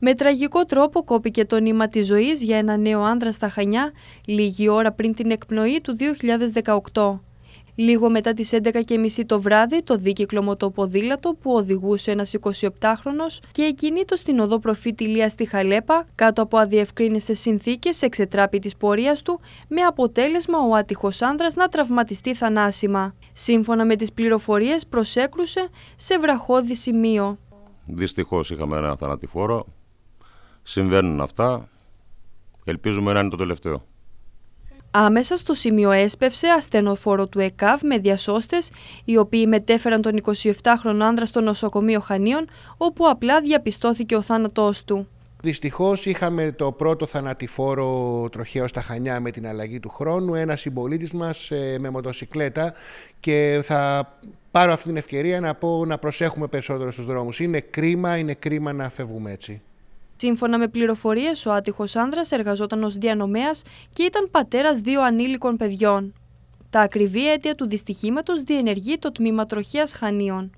Με τραγικό τρόπο κόπηκε το νήμα της ζωής για ένα νέο άνδρα στα Χανιά λίγη ώρα πριν την εκπνοή του 2018. Λίγο μετά τις 11.30 το βράδυ το δίκυκλο μοτοποδήλατο που οδηγούσε ένας 27χρονος και εκείνη στην οδό προφήτη Λία στη Χαλέπα κάτω από αδιευκρίνηστε συνθήκες εξετράπη της πορείας του με αποτέλεσμα ο άτυχος άνδρας να τραυματιστεί θανάσιμα. Σύμφωνα με τις πληροφορίες προσέκρουσε σε βραχώδη σημείο. Δυστυχώς είχαμε ένα θανατηφόρο Συμβαίνουν αυτά. Ελπίζουμε να είναι το τελευταίο. Άμεσα στο σημείο έσπευσε ασθενοφόρο του ΕΚΑΒ με διασώστες, οι οποίοι μετέφεραν τον 27χρονο άνδρα στο νοσοκομείο Χανίων, όπου απλά διαπιστώθηκε ο θάνατός του. Δυστυχώς είχαμε το πρώτο θανατηφόρο τροχαίο στα Χανιά με την αλλαγή του χρόνου, ένα συμπολίτης μας ε, με μοτοσυκλέτα και θα πάρω αυτή την ευκαιρία να πω να προσέχουμε περισσότερο στους δρόμους. Είναι κρίμα, είναι κρίμα να φεύγουμε έτσι. Σύμφωνα με πληροφορίες, ο άτυχος άνδρας εργαζόταν ως διανομέας και ήταν πατέρας δύο ανήλικων παιδιών. Τα ακριβή αίτια του δυστυχήματος διενεργεί το τμήμα τροχέας Χανίων.